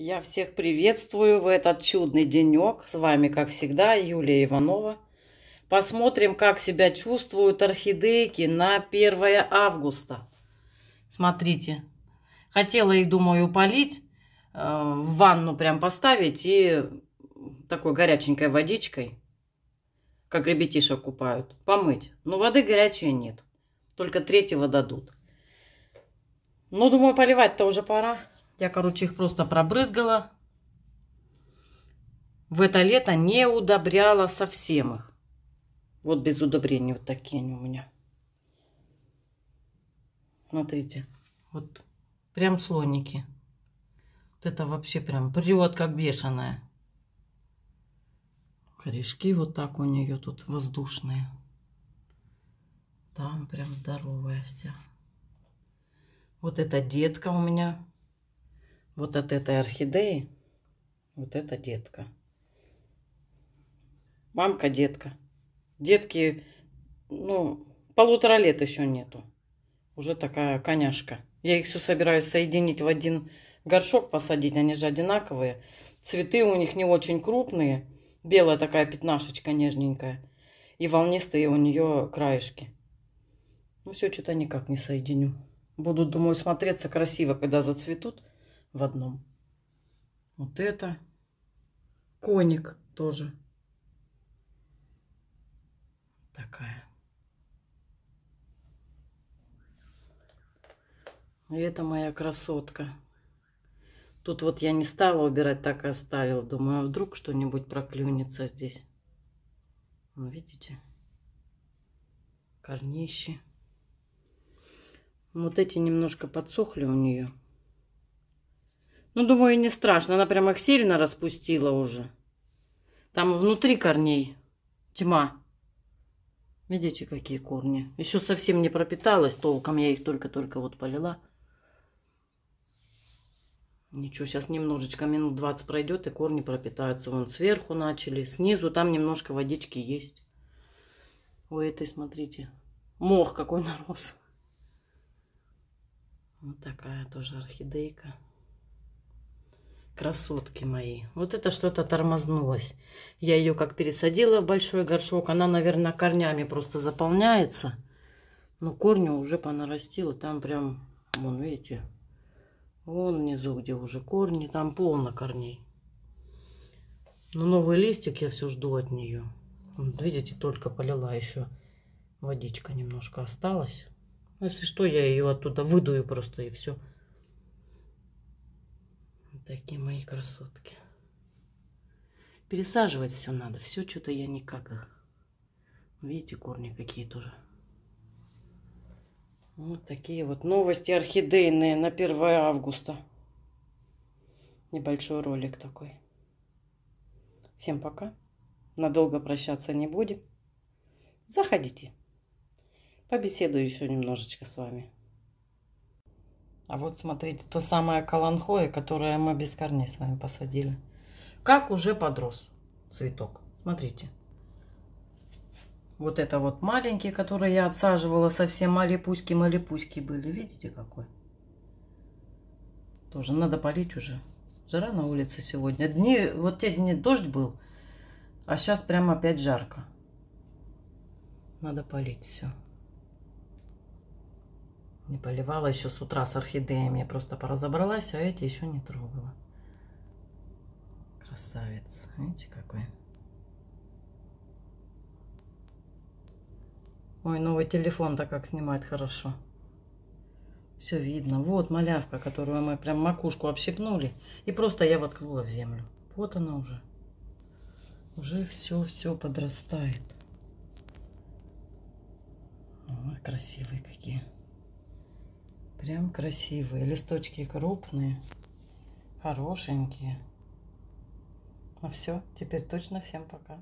Я всех приветствую в этот чудный денек. С вами, как всегда, Юлия Иванова. Посмотрим, как себя чувствуют орхидейки на 1 августа. Смотрите, хотела их, думаю, полить, э, в ванну прям поставить и такой горяченькой водичкой, как ребятишек купают, помыть. Но воды горячей нет, только третьего дадут. Ну, думаю, поливать-то уже пора. Я, короче, их просто пробрызгала. В это лето не удобряла совсем их. Вот без удобрений вот такие они у меня. Смотрите, вот прям слоники. Вот это вообще прям прет, как бешеная. Корешки вот так у нее тут воздушные. Там прям здоровая вся. Вот эта детка у меня вот от этой орхидеи, вот эта детка. Мамка детка. Детки, ну, полутора лет еще нету. Уже такая коняшка. Я их все собираюсь соединить в один горшок, посадить. Они же одинаковые. Цветы у них не очень крупные. Белая такая пятнашечка нежненькая. И волнистые у нее краешки. Ну все, что-то никак не соединю. Будут, думаю, смотреться красиво, когда зацветут в одном. Вот это. Коник тоже. Такая. И это моя красотка. Тут вот я не стала убирать, так и оставила. Думаю, а вдруг что-нибудь проклюнется здесь. Ну, видите? Корнищи. Вот эти немножко подсохли у нее. Ну, думаю, не страшно. Она прям их сильно распустила уже. Там внутри корней тьма. Видите, какие корни. Еще совсем не пропиталась толком. Я их только-только вот полила. Ничего, сейчас немножечко, минут 20 пройдет, и корни пропитаются. Вон сверху начали, снизу там немножко водички есть. У этой, смотрите, мох какой нарос. Вот такая тоже орхидейка. Красотки мои. Вот это что-то тормознулось. Я ее как пересадила в большой горшок. Она, наверное, корнями просто заполняется. Но корни уже понарастила. Там прям, вон, видите, вон внизу, где уже корни. Там полно корней. Но новый листик я все жду от нее. видите, только полила еще. Водичка немножко осталась. Ну, если что, я ее оттуда выдую просто и Все. Такие мои красотки. Пересаживать все надо. Все что-то я никак их. Видите, корни какие тоже. Вот такие вот новости орхидейные на 1 августа. Небольшой ролик такой. Всем пока. Надолго прощаться не будем. Заходите. Побеседую еще немножечко с вами. А вот смотрите, то самое каланхоя, которое мы без корней с вами посадили. Как уже подрос цветок. Смотрите. Вот это вот маленький, который я отсаживала, совсем малипуськи-малипуськи были. Видите какой? Тоже надо полить уже. Жара на улице сегодня. Дни, вот те дни дождь был, а сейчас прямо опять жарко. Надо полить все. Не поливала еще с утра с орхидеями. просто поразобралась, а эти еще не трогала. Красавец. Видите, какой. Ой, новый телефон так как снимает хорошо. Все видно. Вот малявка, которую мы прям макушку общипнули. И просто я воткнула в землю. Вот она уже. Уже все-все подрастает. Ой, красивые какие. Прям красивые. Листочки крупные, хорошенькие. Ну все, теперь точно всем пока.